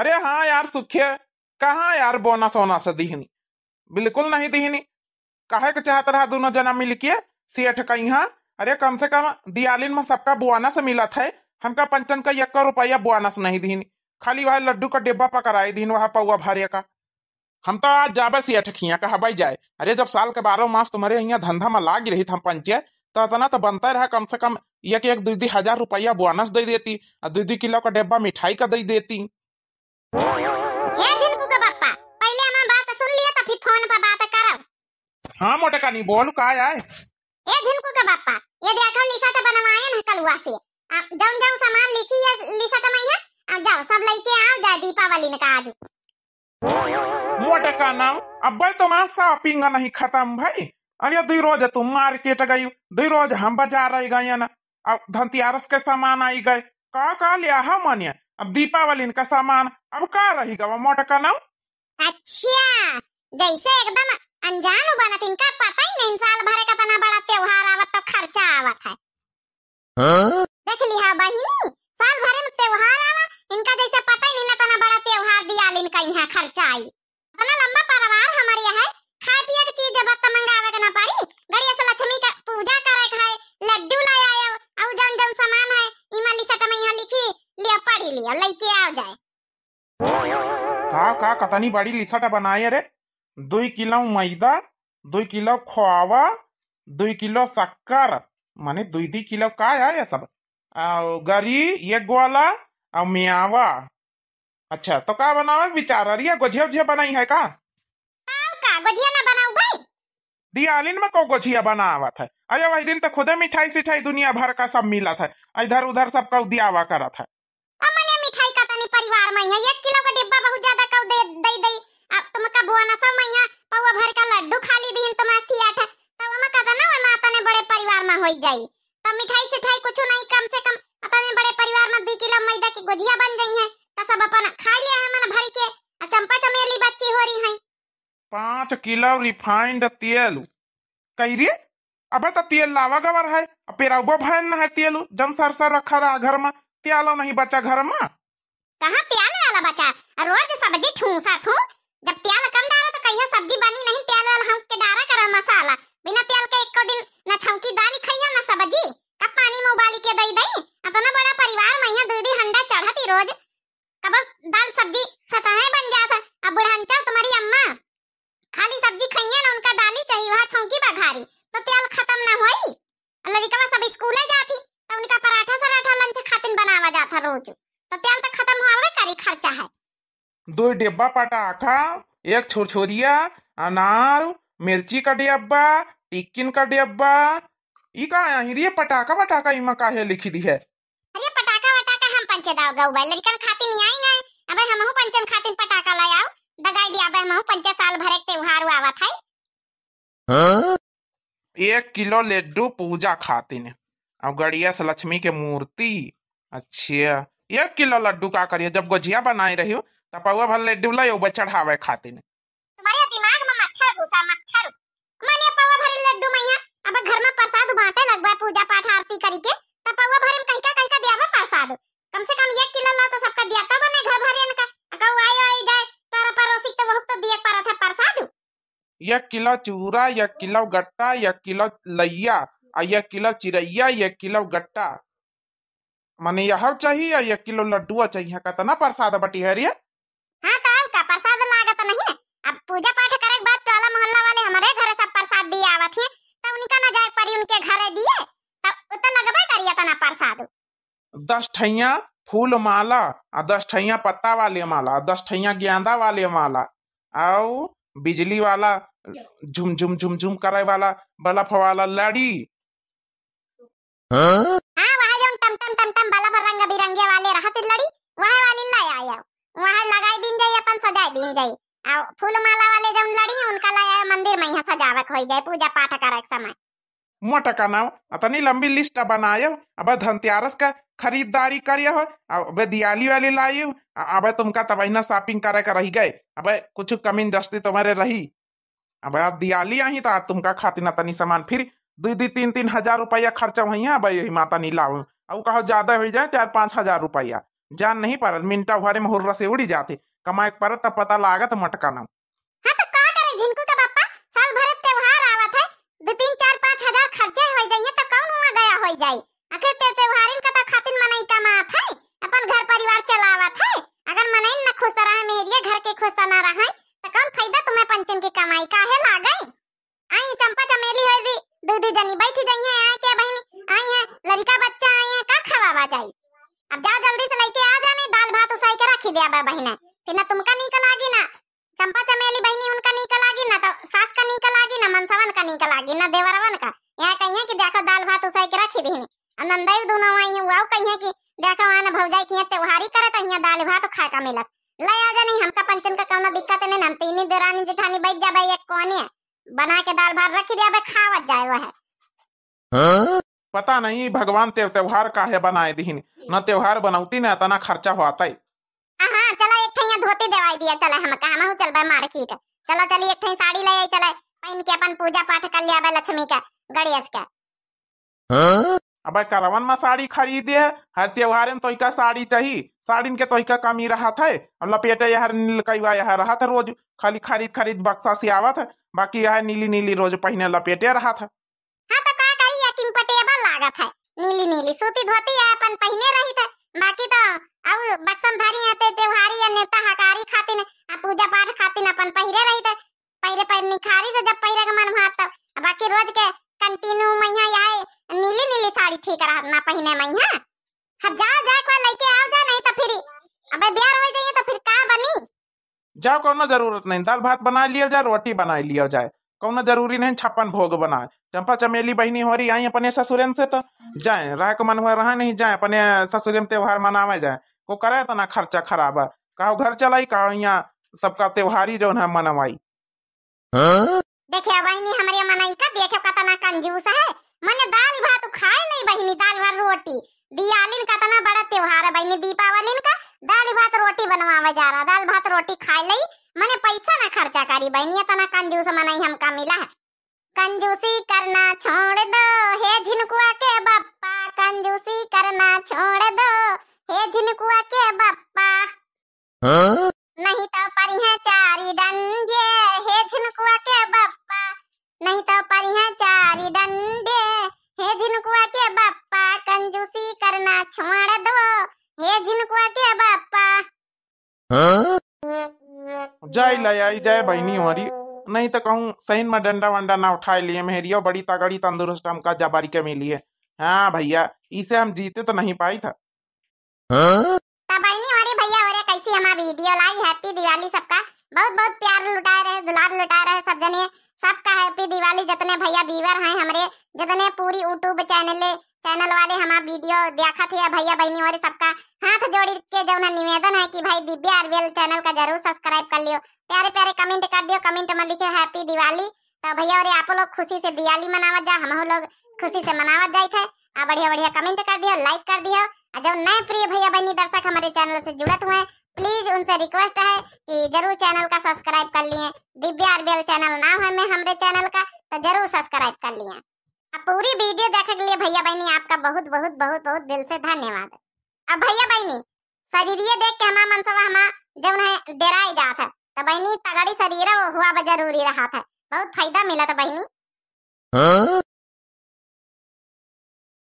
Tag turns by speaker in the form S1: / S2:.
S1: अरे हाँ यार सुख्य कहा यार सोना से दिहनी बिल्कुल नहीं दिहनी कहे के चाहत रहा दोनों जना मिल के सेठ कहीं अरे कम से कम दियालिन में सबका से मिला था हमका पंचन का एक रुपया से नहीं दिहनी खाली वह लड्डू का डिब्बा पकड़ाए दिन वहा पौआ भार्य का हम तो आज जाबे से अठखिया कहा भाई जाए अरे जब साल के बारह मास तुम्हारे यहाँ धंधा में लाग रही हम पंचे तो इतना तो बनता रहा कम से कम एक एक दीदी दी हजार रुपया बुआनस दे देती और दू दी किलो का डिब्बा मिठाई का दे देती हाँ मोटे का नहीं बोलू का आए ए
S2: झिनकू का बापा ये देखो लिसा तो बनवाए ना कलवा से आप जाऊं जाऊं सामान लिखी है लिसा तो मैया आप जाओ सब लेके आओ जा दीपावली में आज
S1: मोटे का ना अब भाई तो मां शॉपिंग नहीं खत्म भाई अरे दो रोज तुम मार्केट गई दो रोज हम बाजार आई गए ना अब धनतियारस के सामान आई गए का का लिया मनिया अब दीपावली का सामान अब कहा रहेगा वो मोटर का नाम अच्छा जैसे एकदम अनजान
S2: बना तो इनका पता ही नहीं साल भरे का तना बड़ा त्योहार आवत तो खर्चा आवत है हाँ? ली और आ जाए
S1: का का कतनी बड़ी लिसाटा बनाए रे दो किलो मैदा दो किलो खोवा दो किलो शक्कर माने दो दी किलो का है ये सब गरी एक ग्वाला और मियावा अच्छा तो का बनावे विचार अरे गोझिया उझिया बनाई है का का गोझिया ना बनाऊ भाई दियालिन में को गोझिया बनावा था अरे वही दिन तो खुदे मिठाई सिठाई दुनिया भर का सब मिला था इधर उधर सबका दियावा करा था
S2: मैया एक किलो का डिब्बा बहुत ज्यादा कब दे दे दे अब तुम तो का ना सब मैया पौवा भर का लड्डू खा ली दिन तुम तो ऐसी आठ तब हम का ना हम माता ने बड़े परिवार में होई जाई तब मिठाई से ठाई कुछ नहीं कम से कम माता ने बड़े परिवार में 2 किलो मैदा की गुजिया बन गई है तो सब अपन खा लिया है मन भर के और चंपा चमेली बच्ची हो रही है
S1: 5 किलो रिफाइंड तेल कह रही अब तो तेल लावा गवर है अब पेरा वो भैन है तेल जम सरसर रखा रहा घर में तेल नहीं बचा घर में
S2: कहां प्याले वाला बचा रोज सब्जी ठूसा थू जब प्याल कम डाला तो कहियो सब्जी बनी नहीं प्याल वाला हम के डारा कर मसाला बिना प्याल के एको दिन ना छौकी दाल खइयो ना सब्जी कब पानी में उबाली के दई दई अतना बड़ा परिवार मैया दूधी हंडा चढ़ाती रोज कब दाल सब्जी सताए बन जात
S1: दो डिब्बा पटाखा एक छुरछुरिया अनार मिर्ची का डिब्बा टिकिन का डिब्बा इका का रे पटाखा पटाखा इमा काहे लिखी दी है
S2: अरे पटाखा पटाखा हम पंचे दाव गौ भाई लड़कन खातिर नहीं आई गए अब हम पंचन खातिन पटाखा लाय आओ दगाई लिया अब हम पंचे साल भरे के त्योहार आवा था
S1: हां एक किलो लड्डू पूजा खातिर अब गड़िया से लक्ष्मी के मूर्ति अच्छा एक किलो लड्डू का करिए जब गोजिया बनाई रही हो टपौआ भले डुला यो बचड़ हावे खातिन
S2: तुम्हारे दिमाग में मच्छर घुसा मच्छर माने पावा भरे लड्डू मैया अब घर में प्रसाद बांटे लगवा पूजा पाठ आरती करी के तब पौआ भरे में कहिका कहिका दिया हो प्रसाद कम से कम एक किलो ला तो सबका दिया तब ने घर भरे इनका अगर आई आई जाए तारा परोसी तो बहुत तो दिया पड़ा था प्रसाद
S1: एक किलो चूरा एक किलो गट्टा एक किलो लैया और एक किलो चिरैया एक किलो गट्टा माने यह चाहिए एक किलो लड्डू चाहिए कतना प्रसाद बटी है रिया
S2: हाँ तो का प्रसाद लागत नहीं ना अब पूजा पाठ करे बाद टोला तो मोहल्ला वाले हमारे घर सब प्रसाद दिए आवत हैं तो उनका ना जाए परी उनके घर दिए तब उतना लगबे करिया तना प्रसाद
S1: दस ठैया फूल माला आ दस ठैया पत्ता वाले माला दस ठैया गेंदा वाले माला आओ बिजली वाला झुम झुम झुम झुम करे वाला बलफ वाला लड़ी हां
S2: हां वहां जो टम टम टम टम बलफ रंग बिरंगे दिन जाए आ फूल माला वाले जो लड़ी है उनका लाया मंदिर में यहाँ सजावट हो जाए पूजा पाठ करक समय
S1: मोट कनाओ अतनी लंबी लिस्ट बनायो अब धनतेरस का खरीदारी करियो हो अब दियाली वाली लाइयो अब तुमका तब ना शॉपिंग करे का रही गए अब कुछ कमी दस्ती तुम्हारे रही अब दियाली आई तो तुमका खाती ना तनी सामान फिर दो दो तीन तीन हजार रुपया खर्चा वही अब यही माता नी लाओ अब कहो ज्यादा हो जाए चार पांच हजार रुपया जान नहीं पा रहा मिनटा भरे में हुर्रा से उड़ी जाती कमाए पर तो पता लागत मटका मटकाना हां तो का करे
S2: झिनकू का तो पापा साल भर त्योहार आवत है दो तीन चार पांच हजार खर्चे हो जाइए तो कौन हुआ गया हो जाए आखिर ते त्योहारिन का तो खातिन मनाई कमात है अपन घर परिवार चलावत है अगर मनाई ना खुश रहे मेरी घर के खुश ना रहे तो कौन फायदा तुम्हें पंचन की कमाई का है ला गई आई चंपा चमेली होई दी दूधी जनी बैठी गई है आ के बहनी आई है लड़का बच्चा आई है का खवावा जाई अब जा जल्दी से लेके आ जाने दाल भात उसाई के रखी दिया बा बहना फिर ना तुमका निकल आगी ना चंपा चमेली बहनी उनका निकल आगी ना तो सास का निकल आगी ना मनसवन का निकल आगी ना देवरवन का यहाँ है कि देखो दाल भात उसे के रखी दीनी अब नंदई दोनों आई हुआ है कि देखो वहां भौजाई की त्योहारी तो यहाँ दाल भात खाए का मिलत लय आ नहीं हमका पंचन का कोनो दिक्कत नहीं हम तीनी देरानी जेठानी बैठ जा भाई एक कोने बना के दाल भात रख दिया भाई खावत जाए वह
S1: हाँ? पता नहीं भगवान तेव त्योहार है बनाए दीन न त्योहार बनाउती ना तना खर्चा होता है
S2: धोती देवाई दिया चले हम कहा हम चलबे मार्केट चलो चलिए एक ठई साड़ी ले आई चले पहन के अपन पूजा पाठ कर लियाबे लक्ष्मी का गणेश का
S1: हां अबे करवन में साड़ी खरीदे तो तो है हर त्योहार में का साड़ी चाहिए साड़ी के का कमी रहा था और लपेटे यह कईवा यह रहा था रोज खाली खरीद खरीद बक्सा से आवत है बाकी यह नीली नीली रोज पहने लपेटे रहा था हाँ
S2: तो का कही कंफर्टेबल लागत है नीली नीली सूती धोती है अपन पहने रही था बाकी तो अब बक्सम है ते त्योहारी या नेता हकारी खातिन आ पूजा पाठ खातिन अपन पहिरे रही त पहिरे पहिरे निखारी त जब पहिरे का मन भात तब बाकी रोज के कंटिन्यू यहाँ आए नीली नीली साड़ी ठीक रहत ना पहिने मैया अब जा जा कोई लेके आओ जा नहीं तो फिर अब बियार हो जाइए तो फिर कहाँ
S1: बनी जाओ कोई ना जरूरत नहीं दाल भात बना लिया जाए रोटी बना लिया जाए कौन जरूरी नहीं छप्पन भोग बनाए चंपा चमेली बहनी हो रही आई अपने ससुरन से तो जाए रह को मन हुआ रहा नहीं जाए अपने में त्योहार मनावे जाए को करे तो ना खर्चा खराब है कहो घर चलाई कहो यहाँ सबका त्योहार ही जो है मनवाई हाँ?
S2: बहनी हमारे मनाई का कंजूस है मने दाल भात तो खाए नहीं बहनी दाल भात रोटी दियालिन तो बड़ा त्योहार है बहनी दीपावली का दाल भात रोटी बनवावे जा रहा दाल भात रोटी खाए लई मने पैसा ना खर्चा करी बहनिया तना तो कंजूस मने मनाई हमका मिला है कंजूसी करना छोड़ दो हे झिनकुआ के बप्पा कंजूसी करना छोड़ दो हे झिनकुआ के बप्पा हाँ? नहीं तो परी है चारी डंडे हे झिनकुआ के बप्पा नहीं तो परी है चारी डंडे हे झिनकुआ के बप्पा कंजूसी करना छोड़ दो हे झिनकुआ के बप्पा
S1: हाँ? जय लयाई जय बहनी हमारी नहीं तो कहूँ सही में डंडा वंडा ना उठाए लिए मेहरिया बड़ी तगड़ी तंदुरुस्त हमका जबारी के मिली है हाँ भैया इसे हम जीते तो नहीं पाई था
S2: हाँ? कैसी हमारी वीडियो लाई हैप्पी दिवाली सबका बहुत बहुत प्यार लुटा रहे दुलार लुटा रहे सब जने सबका हैप्पी दिवाली जितने भैया बीवर हैं हमारे जितने पूरी यूट्यूब चैनल चैनल वाले हमारा वीडियो देखा थे भैया बहनी और सबका हाथ जोड़ के जो निवेदन है कि भाई दिव्या आरबीएल चैनल का जरूर सब्सक्राइब कर लियो प्यारे प्यारे कमेंट कर दियो कमेंट में लिखे हैप्पी दिवाली तो भैया और आप लोग खुशी से दिवाली मनावत जा हम लोग खुशी से मनावत जाए थे बढ़िया बढ़िया कमेंट कर दियो लाइक कर दियो जब नए प्रिय भैया बहनी दर्शक हमारे चैनल से जुड़े हुए हैं प्लीज उनसे रिक्वेस्ट है कि जरूर चैनल का सब्सक्राइब कर लिए दिव्या आरबीएल चैनल ना है मैं हमारे चैनल का तो जरूर सब्सक्राइब कर लिए पूरी वीडियो देखने के लिए भैया बहनी आपका बहुत बहुत बहुत बहुत दिल से धन्यवाद अब भैया बहनी शरीरिय देख के हमारा मनसवा हमारा जब है डेरा जात है तो बहनी तगड़ी शरीर हुआ जरूरी रहा था बहुत फायदा मिला था बहनी हाँ?